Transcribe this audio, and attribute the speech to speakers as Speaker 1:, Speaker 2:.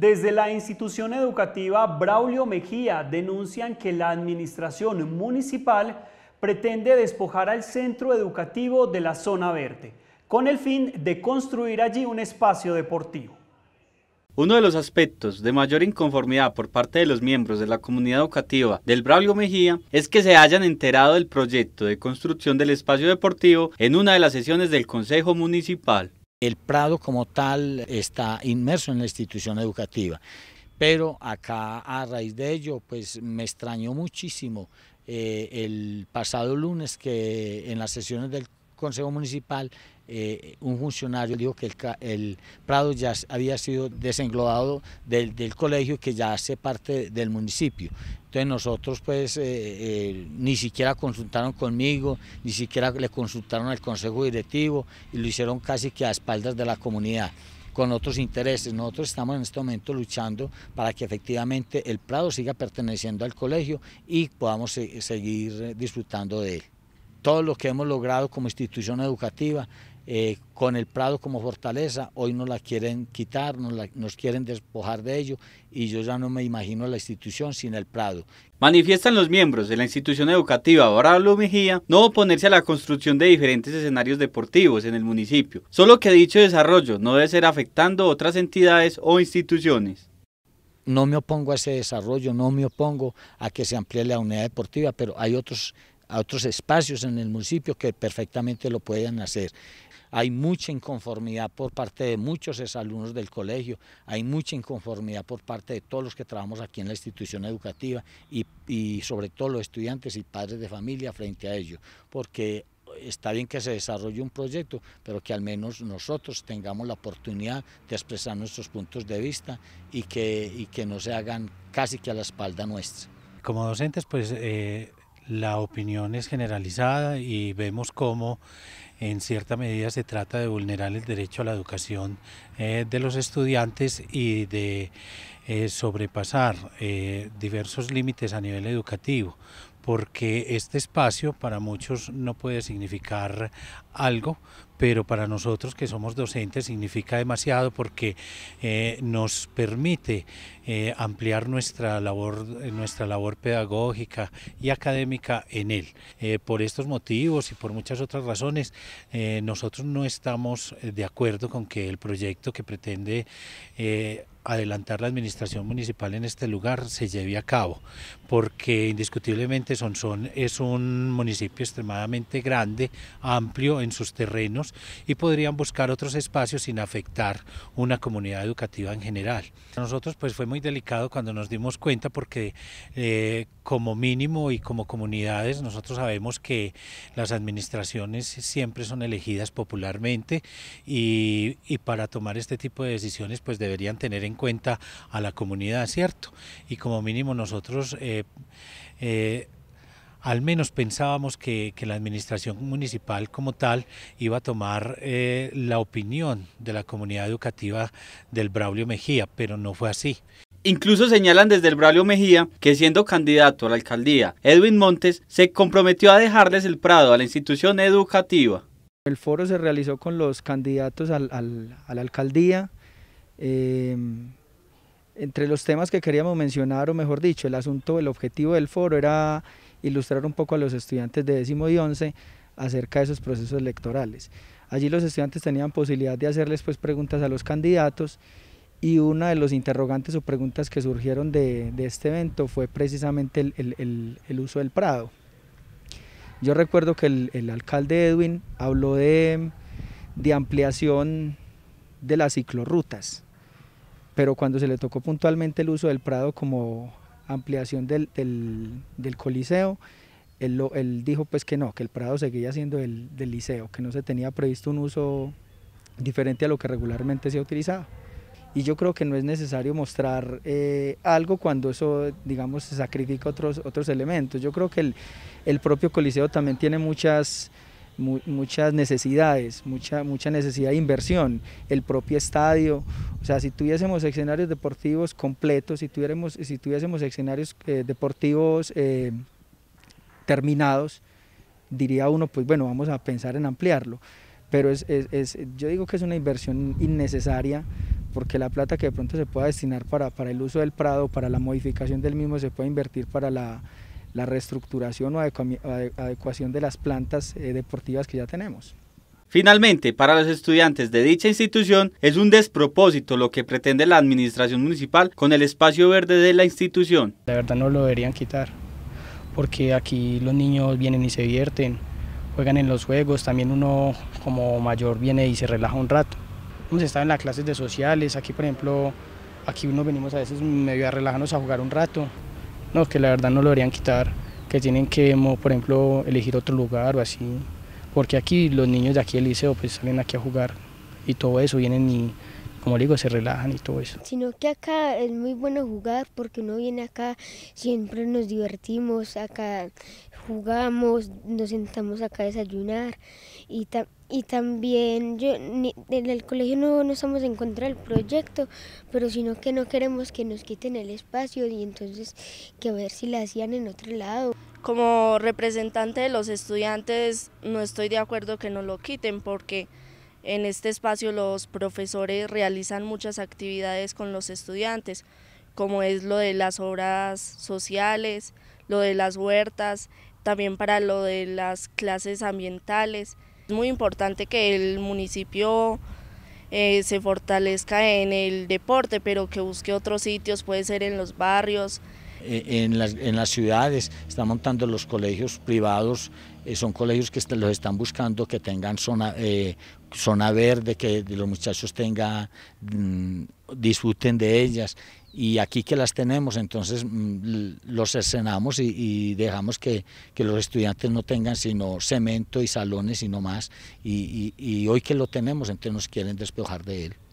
Speaker 1: Desde la institución educativa Braulio Mejía denuncian que la administración municipal pretende despojar al centro educativo de la zona verde, con el fin de construir allí un espacio deportivo. Uno de los aspectos de mayor inconformidad por parte de los miembros de la comunidad educativa del Braulio Mejía es que se hayan enterado del proyecto de construcción del espacio deportivo en una de las sesiones del Consejo Municipal.
Speaker 2: El Prado como tal está inmerso en la institución educativa, pero acá a raíz de ello pues me extrañó muchísimo eh, el pasado lunes que en las sesiones del Consejo Municipal, eh, un funcionario dijo que el, Prado ya había sido desenglobado del, colegio que ya hace parte del municipio. Entonces nosotros pues eh, eh, ni siquiera consultaron conmigo, ni siquiera le consultaron al consejo directivo y lo hicieron casi que a espaldas de la comunidad con otros intereses. Nosotros estamos en este momento luchando para que efectivamente el Prado siga perteneciendo al colegio y podamos seguir disfrutando de él todo lo que hemos logrado como institución educativa, eh, con el Prado como fortaleza, hoy nos la quieren quitar, nos, quieren
Speaker 1: despojar de ello y yo ya no me imagino la institución sin el Prado. Manifiestan los miembros de la institución educativa hablo Mejía no oponerse a la construcción de diferentes escenarios deportivos en el municipio, solo que dicho desarrollo no debe ser afectando otras entidades o instituciones
Speaker 2: no me opongo a ese desarrollo, no me opongo a que se amplíe la unidad deportiva, pero hay otros a otros espacios en el municipio que perfectamente lo pueden hacer. Hay mucha inconformidad por parte de muchos alumnos del colegio, hay mucha inconformidad por parte de todos los que trabajamos aquí en la institución educativa y, sobre todo los estudiantes y padres de familia frente a ello, porque está bien que se desarrolle un proyecto, pero que al menos nosotros tengamos la oportunidad de expresar nuestros puntos de vista y que, y que no se hagan casi que a la espalda nuestra.
Speaker 3: Como docentes, pues eh, la opinión es generalizada y vemos cómo en cierta medida se trata de vulnerar el derecho a la educación eh, de los estudiantes y de eh, sobrepasar eh, diversos límites a nivel educativo porque este espacio para muchos no puede significar algo, pero para nosotros que somos docentes significa demasiado porque eh, nos permite eh, ampliar nuestra labor, eh, nuestra labor pedagógica y académica en él. por estos motivos y por muchas otras razones, nosotros no estamos de acuerdo con que el proyecto que pretende adelantar la administración municipal en este lugar se lleve a cabo, porque indiscutiblemente Sonsón es un municipio extremadamente grande, amplio, en sus terrenos y podrían buscar otros espacios sin afectar una comunidad educativa en general. nosotros pues fue muy delicado cuando nos dimos cuenta porque eh, como mínimo y como comunidades nosotros sabemos que las administraciones siempre son elegidas popularmente y, y para tomar este tipo de decisiones pues deberían tener en cuenta a la comunidad, ¿cierto? Y como mínimo nosotros... Eh, eh al menos pensábamos que, la administración municipal como tal iba a tomar eh, la opinión de la comunidad educativa del Braulio Mejía, pero
Speaker 1: no fue así. Incluso señalan desde el Braulio Mejía que siendo candidato a la alcaldía, Edwin Montes se comprometió a dejarles el Prado a la institución educativa.
Speaker 4: El foro se realizó con los candidatos a la alcaldía. Em, entre los temas que queríamos mencionar, o mejor dicho, el asunto, el objetivo del foro era ilustrar un poco a los estudiantes de décimo y once acerca de esos procesos electorales. Allí los estudiantes tenían posibilidad de hacerles pues, preguntas a los candidatos y una de los interrogantes o preguntas que surgieron de, este evento fue precisamente el, uso del Prado. Yo recuerdo que el, alcalde Edwin habló de, de ampliación de las ciclorrutas, pero cuando se le tocó puntualmente el uso del Prado como ampliación del, del, coliseo, él, lo, él, dijo pues que no, que el Prado seguía siendo del, del, liceo, que no se tenía previsto un uso diferente a lo que regularmente se ha utilizado. Y yo creo que no es necesario mostrar eh, algo cuando eso, digamos, sacrifica otros, otros elementos. Yo creo que el, el propio coliseo también tiene muchas muchas necesidades, mucha, mucha necesidad de inversión, el propio estadio. O sea, si tuviésemos escenarios deportivos completos, si tuviésemos, si tuviésemos escenarios eh, deportivos eh, terminados, diría uno, pues bueno, vamos a pensar en ampliarlo. Pero es, yo digo que es una inversión innecesaria porque la plata que de pronto se pueda destinar para, para el uso del Prado, para la modificación del mismo, se puede invertir para la la reestructuración o adecuación de las plantas eh, deportivas que ya tenemos.
Speaker 1: Finalmente, para los estudiantes de dicha institución es un despropósito lo que pretende la administración municipal con el espacio verde de la institución.
Speaker 4: La verdad no lo deberían quitar, porque aquí los niños vienen y se divierten, juegan en los juegos, también uno como mayor viene y se relaja un rato. Hemos estado en las clases de sociales, aquí por ejemplo, aquí uno venimos a veces medio a relajarnos a jugar un rato, no, que la verdad no lo deberían quitar, que tienen que, por ejemplo, elegir otro lugar o así, porque aquí los niños de aquí del liceo pues salen aquí a jugar y todo eso, vienen y como le digo, se relajan y todo eso. Sino que acá es muy bueno jugar porque uno viene acá, siempre nos divertimos, acá jugamos, nos sentamos acá a desayunar y, también yo, en el colegio no nos estamos en contra del proyecto, pero sino que no queremos que nos quiten el espacio y entonces que ver si lo hacían en otro lado. Como representante de los estudiantes no estoy de acuerdo que nos lo quiten porque en este espacio los profesores realizan muchas actividades con los estudiantes, como es lo de las obras sociales, lo de las huertas, también para lo de las clases ambientales. Es muy importante que el municipio eh, se fortalezca en el deporte, pero que busque otros sitios, puede ser en los barrios,
Speaker 2: eh, en las, en las ciudades, están montando los colegios privados, eh, son colegios que los están buscando que tengan zona, eh, zona verde, que los muchachos tengan, mm, disfruten de ellas. Y aquí que las tenemos, entonces mm, los escenamos y, dejamos que, los estudiantes no tengan sino cemento y salones y no más. Y, y hoy que lo tenemos, entonces nos quieren despojar de él.